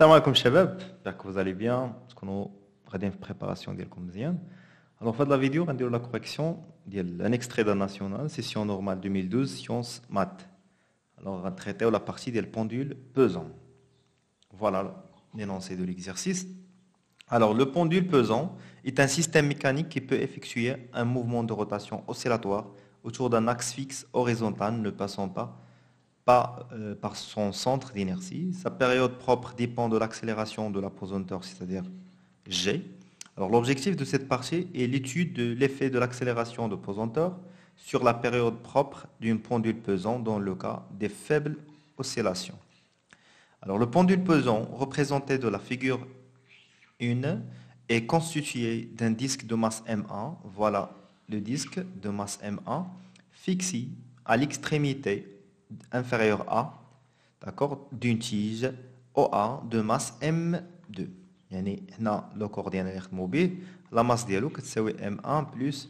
Salam alaikum, chabab. J'espère que vous allez bien. Parce qu'on a une préparation de la Alors, fait de la vidéo, on va la correction. Un extrait d'un national, session normale 2012, science maths. Alors, on va traiter la partie des pendules pesant. Voilà l'énoncé de l'exercice. Alors, le pendule pesant est un système mécanique qui peut effectuer un mouvement de rotation oscillatoire autour d'un axe fixe horizontal ne passant pas. Euh, par son centre d'inertie. Sa période propre dépend de l'accélération de la pesanteur, c'est-à-dire g. Alors l'objectif de cette partie est l'étude de l'effet de l'accélération de pesanteur sur la période propre d'une pendule pesant dans le cas des faibles oscillations. Alors le pendule pesant représenté de la figure 1 est constitué d'un disque de masse M1, voilà le disque de masse M1, fixé à l'extrémité inférieur à d'accord d'une tige OA de masse M2 يعني هنا le كور ديالنا اللي mobile la masse M1 plus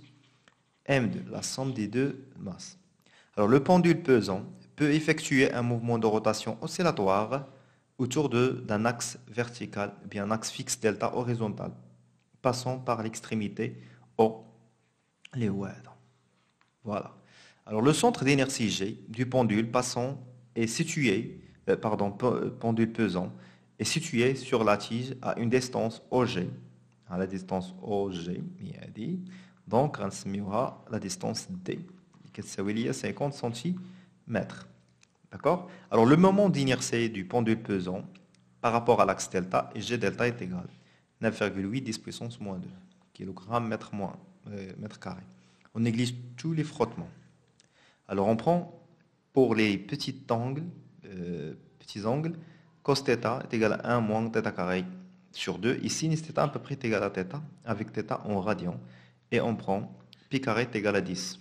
M2 la somme des deux masses alors le pendule pesant peut effectuer un mouvement de rotation oscillatoire autour d'un axe vertical, bien un axe fixe delta horizontal, passant par l'extrémité O. Les Voilà. Alors, le centre d'inertie G du pendule passant est situé, euh, pardon, pendule pesant, est situé sur la tige à une distance OG, à la distance OG, donc on se à la distance D, qui est 50 cm. D'accord Alors, le moment d'inertie du pendule pesant par rapport à l'axe delta et G delta est égal 9,8 10 puissance moins 2, kg mètre, euh, mètre carré. On néglige tous les frottements. Alors on prend pour les petits angles, euh, petits angles, cos est égal à 1 moins θ carré sur 2. Ici, sin θ à peu près est égal à θ, avec θ en radian. Et on prend π carré est égal à 10.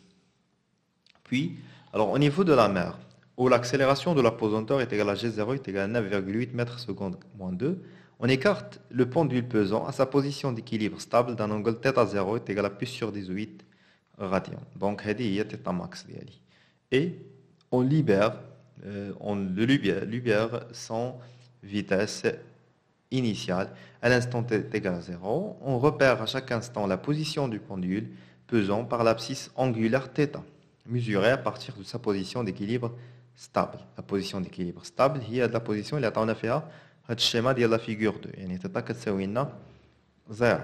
Puis, alors au niveau de la mer, où l'accélération de la pesanteur est égale à g0 est égale à 9,8 mètres secondes moins 2, on écarte le pendule pesant à sa position d'équilibre stable d'un angle θ0 est égal à plus sur 18 radian. Donc, y a θ max et on libère, euh, on le libère, sans vitesse initiale. À l'instant t égal 0, on repère à chaque instant la position du pendule pesant par l'abscisse angulaire θ, mesurée à partir de sa position d'équilibre stable. La position d'équilibre stable, de la position اللي la فيها هذا schéma ديال la figure 2 de la كتساوي لنا 0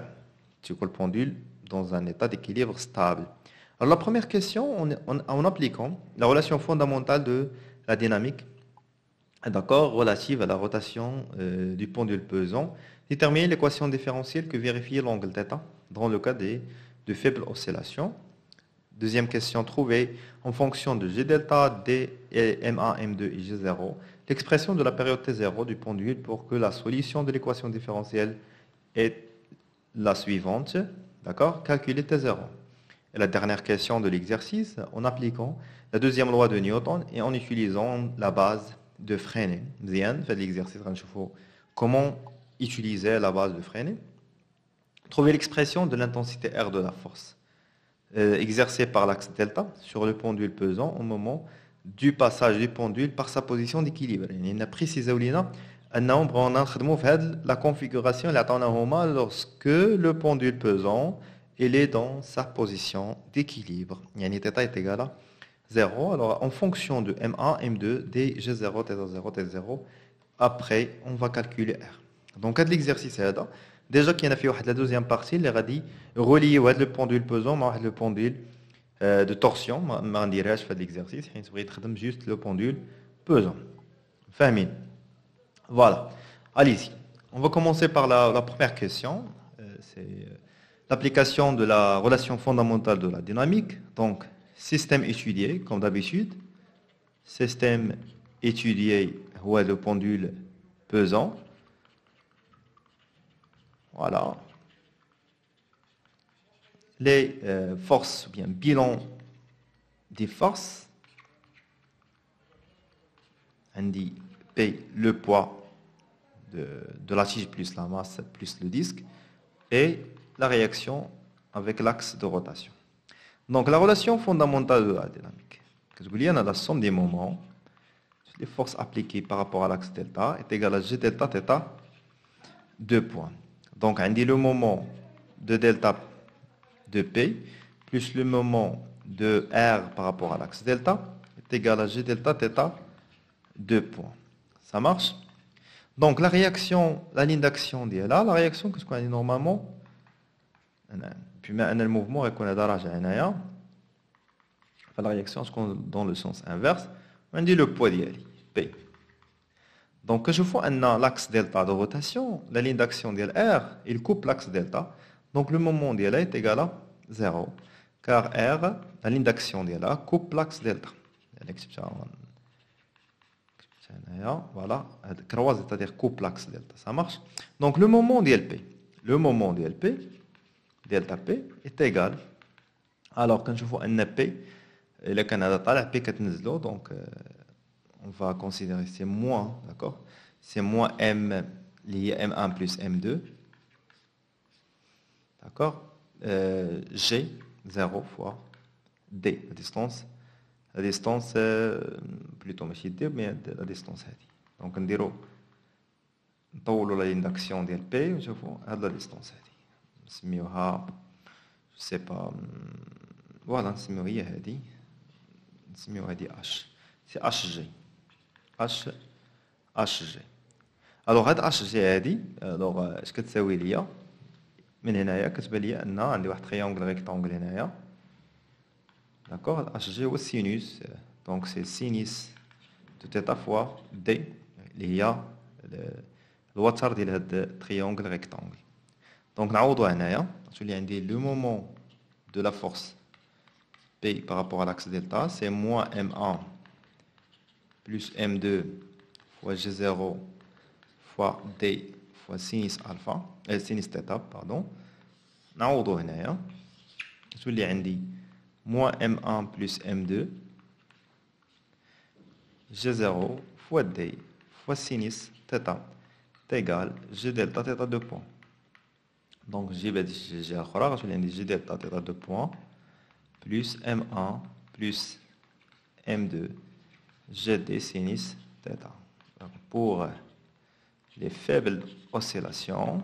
le pendule dans un état d'équilibre stable. Alors la première question, en, appliquant la relation fondamentale de la dynamique, d'accord, relative à la rotation euh, du pendule pesant, déterminer l'équation différentielle que vérifie l'angle θ dans le cas des, de faibles oscillations. Deuxième question, trouver en fonction de G delta, D, M1, M2 et G0 l'expression de la période T0 du pendule pour que la solution de l'équation différentielle est la suivante. D'accord Calculer T0 la dernière question de l'exercice en appliquant la deuxième loi de Newton et en utilisant la base de Freinet. l'exercice, comment utiliser la base de freiner Trouver l'expression de l'intensité R de la force euh, exercée par l'axe delta sur le pendule pesant au moment du passage du pendule par sa position d'équilibre. Il a précisé un nombre en la configuration lorsque le pendule pesant il est dans sa position d'équilibre. Yani θ est égal à 0. Alors, en fonction de M1, M2, D, G0, t 0 t 0 après, on va calculer R. Donc, à l'exercice, déjà qu'il y a fait la deuxième partie, les a dit être le pendule pesant, à le pendule euh, de torsion, ma je fait l'exercice, il juste le pendule pesant. famille Voilà. Allez-y. On va commencer par la, première question. Euh, c'est euh, l'application de la relation fondamentale de la dynamique, donc système étudié, comme d'habitude, système étudié, où est le pendule pesant. Voilà. Les euh, forces, ou bien bilan des forces. On dit P, le poids de, de la tige plus la masse plus le disque. Et la réaction avec l'axe de rotation. Donc la relation fondamentale de la dynamique, a la somme des moments, les forces appliquées par rapport à l'axe delta est égale à g delta theta, deux points. Donc on dit le moment de delta de P plus le moment de R par rapport à l'axe delta est égal à g delta theta, deux points. Ça marche Donc la réaction, la ligne d'action là. la réaction, qu'est-ce qu'on a dit normalement puis mais un mouvement et est d'arrache la réaction dans le sens inverse, on dit le poids de P. Donc, je fais un l'axe delta de rotation, la ligne d'action de R il coupe l'axe delta, donc le moment de est égal à 0, car R, la ligne d'action de LA coupe l'axe delta. L'exception voilà, croise, c'est-à-dire coupe l'axe delta, ça marche. Donc, le moment de LP, le moment de LP, Delta P est égal alors je vois P le Canada a à P l'eau. donc euh, on va considérer c'est moins d'accord c'est moins M lié à M1 plus M2 d'accord euh, G 0 fois D la distance la distance euh, plutôt ماشي D mais la distance هذه donc on نطولوا لا de داكسيون ديال P vois, la distance نسميوها جو سي با فوالا نسميو هي هادي نسميو هادي اش سي اش جي اش اش جي الوغ هاد اش جي هادي الوغ اش كتساوي ليا من هنايا كتبان ليا ان عندي واحد تريونغل ريكتونغل هنايا داكوغ اش جي هو السينوس دونك سي سينيس دو تيتا فوا دي اللي هي الوتر ديال هاد التريونغل ريكتونغل Donc, le moment de la force P par rapport à l'axe delta, c'est moins M1 plus M2 fois G0 fois D fois sinus alpha, euh, sinus theta, pardon. moins M1 plus M2 G0 fois D fois sinus theta égal G delta theta 2 points. Donc j'ai bah, j'ai encore j'ai l'ai G delta delta de point, plus m1 plus m2 gd sinus theta. Donc pour les faibles oscillations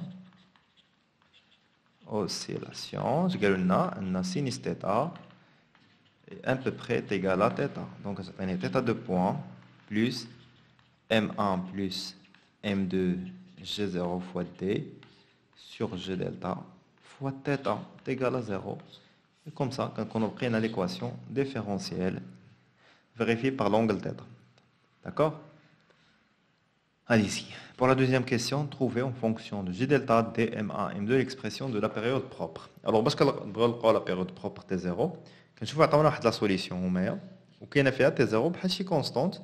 oscillations, je gagne un un sinus theta est à peu près égal à θ. Donc ça fait un theta de point, plus m1 plus m2 g0 fois d sur G delta fois θ est égal à 0. Et comme ça, quand on obtient l'équation différentielle vérifiée par l'angle θ. D'accord Allez-y. Pour la deuxième question, trouver en fonction de g delta DMA M2 l'expression de la période propre. Alors, parce que la période propre T0, je vois attendre la solution. a فيها 0 زيرو بحال constante,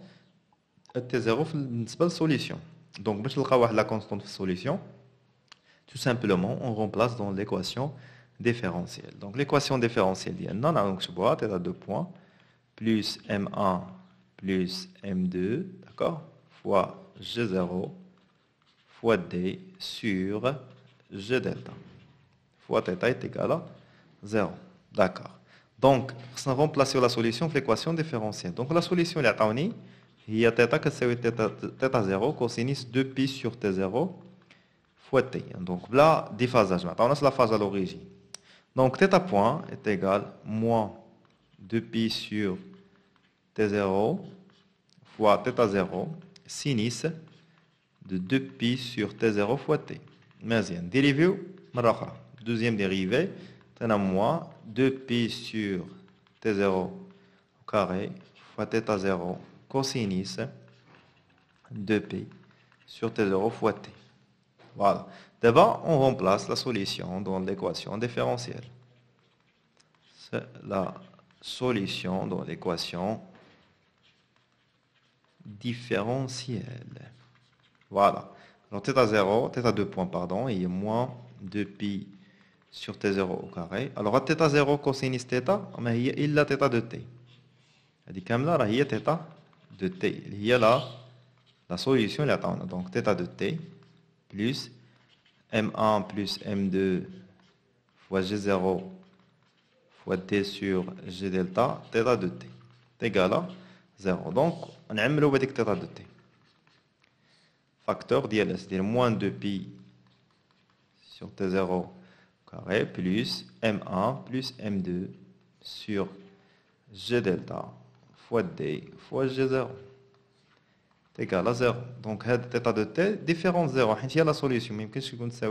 T0 une بالنسبه solution donc باش نلقى واحد لا la constante solution tout simplement, on remplace dans l'équation différentielle. Donc l'équation différentielle il y a donc je vois, elle deux points, plus M1 plus M2, d'accord, fois G0 fois D sur G delta, fois θ est égal à 0. D'accord. Donc, on remplace la solution l'équation différentielle. Donc la solution, il y a θ c'est est θ0 cosinus 2π sur t0 donc là, déphasage. Maintenant, on a la phase à l'origine. Donc θ point est égal à moins 2π sur t0 fois θ0 sinus de 2π sur t0 fois t. Mais dérivé, deuxième dérivée, on a moins 2π sur t0 au carré fois θ0 cosinus 2π sur t0 fois t. Voilà. D'abord, on remplace la solution dans l'équation différentielle. C'est la solution dans l'équation différentielle. Voilà. Alors, θ 0, θ 2 points, pardon, est moins 2π sur t0 au carré. Alors, à θ 0 cosinus θ, il a θ de t. il y a θ de t. Il هي là, la solution, la Donc donc θ de t plus M1 plus M2 fois G0 fois T sur G delta, θ de T, égale à 0. Donc, on a le avec θ de T. Facteur d'ILS, cest moins 2π sur T0 carré plus M1 plus M2 sur G delta fois D fois G0 égal à 0. Donc, θ de t, différent de hein, 0. Il y a la solution, mais qu'est-ce qu'on sait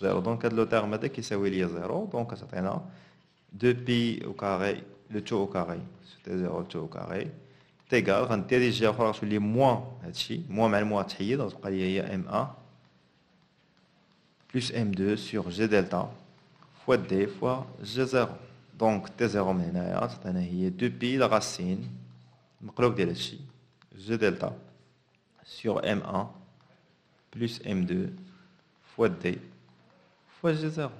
0. Donc, le terme de qui s'est lié à 0. Donc, c'est un 2 pi au carré, le tchou au carré, t 0 le tchou au carré, t' égal, quand t déjà, je crois moins, moi même moins, tchou, donc il y a m1 plus m2 sur g delta fois d fois g0. Donc, t0 m c'est 2 pi la racine, m'clock de g delta sur M1 plus M2 fois D fois G0.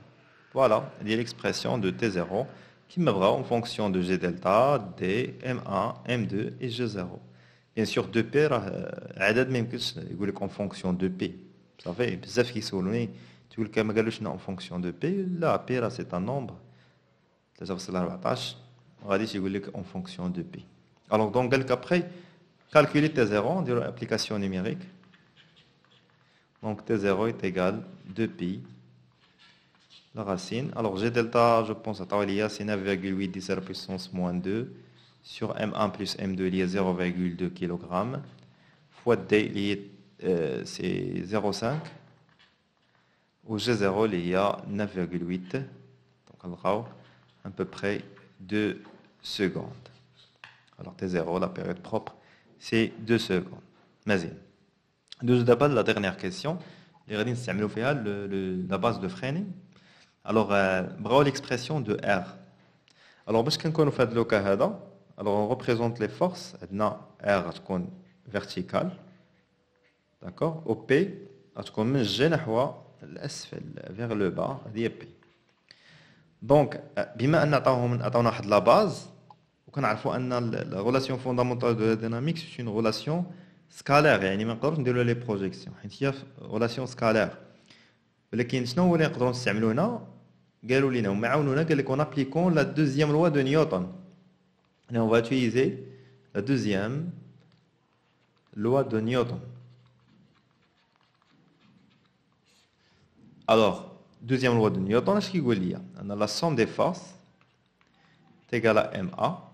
Voilà il y a l'expression de T0 qui me en fonction de G delta, D, M1, M2 et G0. Bien sûr, 2P, euh, même ما يمكنش en fonction de P. vous savez, صافي qui كيسولوني tu لك le قالوش en fonction de P Là, P c'est un nombre on va dire غاديش je veux en fonction de P. Alors donc le après calculer T0, en application numérique. Donc T0 est égal 2pi, la racine. Alors G delta, je pense à Lia, c'est 9,8 10 à la puissance moins 2 sur M1 plus M2, il y 0,2 kg. Fois D, euh, c'est 0,5. Au G0, il y a 9,8. Donc on aura à peu près 2 secondes. Alors T0, la période propre, c'est deux secondes. Mazine. Deux d'abord, la dernière question. Les radines la base de freinage. Alors, euh, bravo l'expression de R. Alors, parce qu'on fait le cas alors on représente les forces. R verticale. D'accord OP, من الجي نحو الاسفل vers le bas هذه P. Donc, بما ان عطاوهم عطاونا واحد la base. La relation fondamentale de la dynamique, c'est une relation scalaire. Il y a une relation scalaire. Sinon, on applique la deuxième loi de Newton. On va utiliser la deuxième loi de Newton. Alors, deuxième loi de Newton, qu'est-ce qui veut On a la somme des forces égale à MA.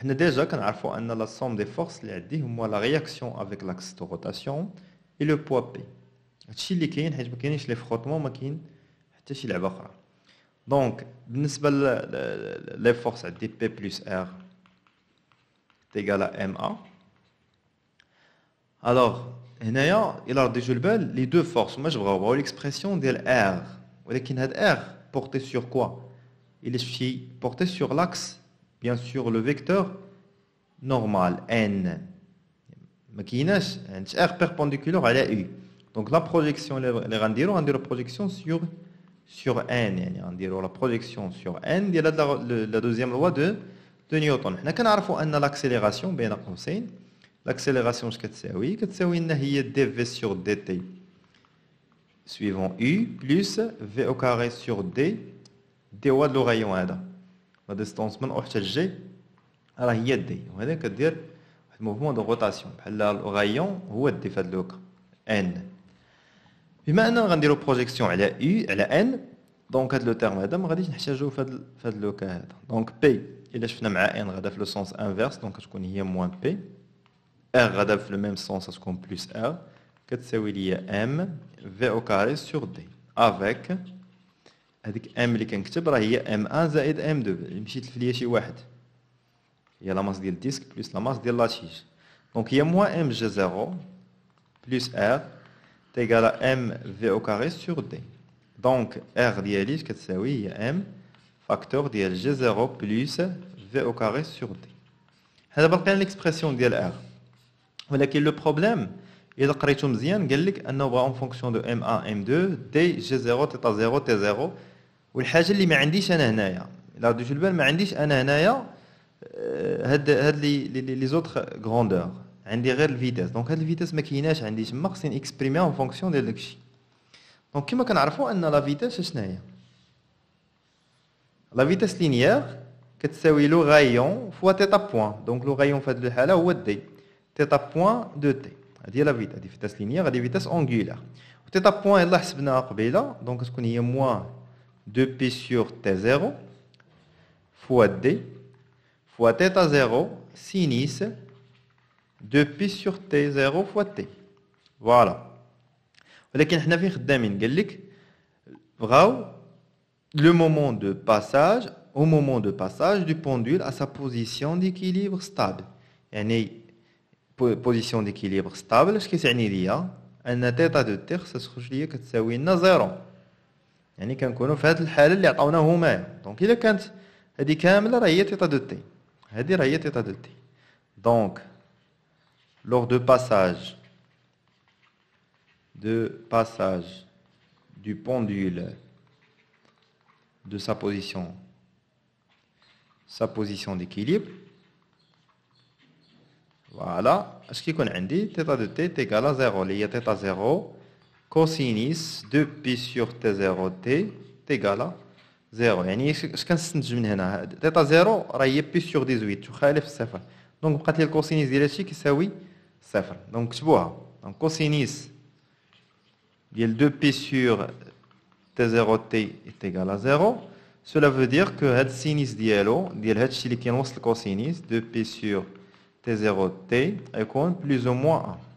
On a déjà la somme des forces, la réaction avec l'axe de rotation et le poids P. Donc, les forces DP plus R égale à MA. Alors, il a déjà le les deux forces. Moi, je voudrais avoir l'expression de l'R. Vous a porté sur quoi Il est porté sur l'axe bien sûr le vecteur normal, n. un r perpendiculaire à la u. Donc la projection, les on la projection sur, sur n, غنديروا la projection sur n, il la, deuxième loi de, de Newton. Nous كنعرفوا que l'accélération, bien قوسين l'accélération, ce qu'elle تساوي c'est هي dv sur dt suivant u plus v au carré sur d dy de l'orayon هذا لا ديستونس من حتى الجي راه هي دي وهذا كدير واحد موفمون دو روتاسيون بحال الغايون هو دي في هاد لوكا ان بما اننا غنديرو بروجيكسيون على اي على ان دونك هاد لو تيرم هذا ما غاديش نحتاجو في هاد في هاد لوكا هذا دونك بي الا شفنا مع ان غادا في لو سونس انفيرس دونك تكون هي موان بي ار غادا في لو ميم سونس تكون بلوس ار كتساوي ليا ام في او كاري سور دي افيك هذيك ام اللي كنكتب راه هي ام 1 زائد ام 2 يعني مشيت في ليا شي واحد هي لا ماس ديال الديسك بلس لا ماس ديال لاتيج دونك هي موان ام جي 0 بلس ار تيغالا ام في او كاري سور دي دونك ار ديالي كتساوي هي ام فاكتور ديال جي 0 بلس في او كاري سور دي هذا بقينا ليكسبرسيون ديال ار ولكن لو بروبليم الا قريتو مزيان قال لك انه بغا اون فونكسيون دو ام ا ام 2 دي جي 0 تيتا 0 تي 0 والحاجه اللي ما عنديش انا هنايا لا دو جلبان ما عنديش انا هنايا آه، هاد هاد لي لي زوتر غروندور عندي غير الفيتاس دونك هاد الفيتاس ما كايناش عندي تما خصني اكسبريمي اون فونكسيون ديال داكشي دونك كيما كنعرفوا ان لا فيتاس شنو هي لا فيتاس لينيير كتساوي لو غايون فوا تيتا بوان دونك لو غايون فهاد الحاله هو دي تيتا بوان دو تي هادي هي لا فيتاس هادي فيتاس لينيير هادي فيتاس انغولار تيتا بوان يلاه حسبناها قبيله دونك تكون هي موان 2pi sur t0 fois d fois θ0 sinus 2pi sur t0 fois t. Voilà. le moment de passage au moment de passage du pendule à sa position d'équilibre stable Une position d'équilibre stable ce qui ليا de تيتا دو تي dire que ليا كتساوي لنا 0. Donc lors de passage du pendule de sa position sa position d'équilibre voilà ce qui θ de t est égal à zéro. il 0 Cosinus 2pi sur t0t hein. est égal à 0. Et je ne pas ce que c'est que ça. T0, pi sur 18. Donc, quand il y a le cosinus, de y a le qui est à 7. Donc, c'est bon. Donc, cosinus 2pi sur t0t est égal à 0. Cela veut dire que le sinus de LO, le chius de le cosinus 2pi sur t0t est plus ou moins 1.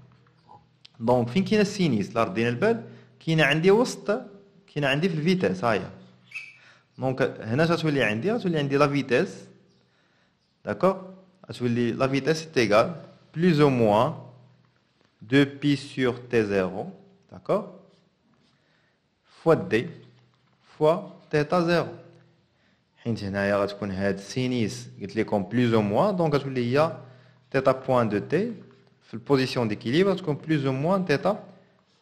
دونك فين كاين السينيس لا ردينا البال كاين عندي وسط كاين عندي في الفيتاس هاهي دونك هنا غتولي عندي غتولي عندي لا فيتاس داكوغ غتولي لا فيتاس تيغال بلوز او موان دو بي سور تي زيرو داكوغ فوا دي فوا تيتا زيرو حيت هنايا غتكون هاد سينيس قلت لكم بلوز او موان دونك غتولي هي تيتا بوان دو تي la position d'équilibre, plus ou moins θ0.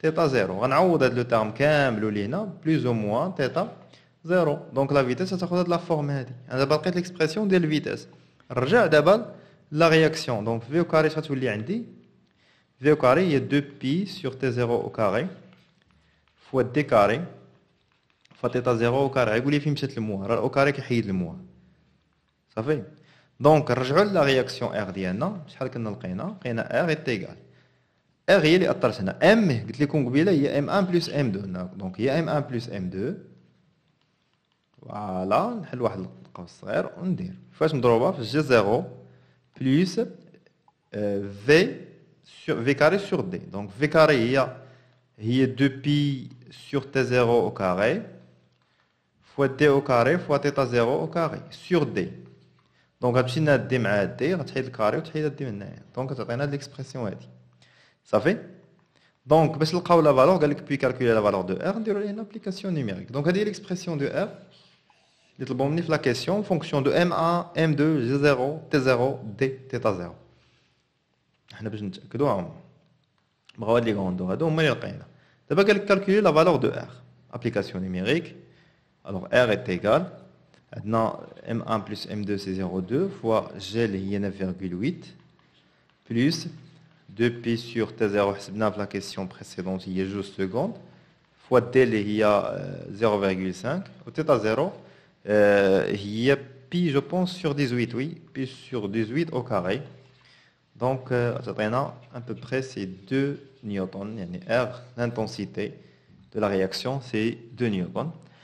θ On a le terme Km, l'Olienna, plus ou moins θ0. Donc la vitesse, ça se de la forme. On a l'expression de la vitesse. La réaction, donc V au carré sur dit V au carré est 2π sur T0 au carré, fois D carré, fois θ0 au carré. Vous voulez le mois, au carré qui est le moins Ça fait donc, la réaction R est égal. R est égale à M. Il y a M1 plus M2. Donc, il y a M1 plus M2. Voilà. Il faut que je me dise que 0 plus V sur V carré sur D. Donc, V carré, il y 2π sur T0 au carré fois T2 fois θ0 au carré sur D. Donc, on va tirer le carré et on va Donc, l'expression. Ça fait. Donc, si c'est la valeur. On calculer la valeur de R. Donc, l'application une application numérique. Donc, c'est l'expression de R. Il a dit dans la question. Fonction de m1, m2, G0, t0, d, t0. On a besoin de a? On on va calculer la valeur de R. Application numérique. Alors, R est égal. Maintenant, M1 plus M2, c'est 0,2 fois G, il y 9,8 plus 2 π sur T0, c'est bien la question précédente, il y a juste seconde, fois T, il y a 0,5, euh, au t 0 euh, il y a pi, je pense, sur 18, oui, pi sur 18 au carré. Donc, euh, à peu près, c'est 2 newtons, R, l'intensité de la réaction, c'est 2 newtons.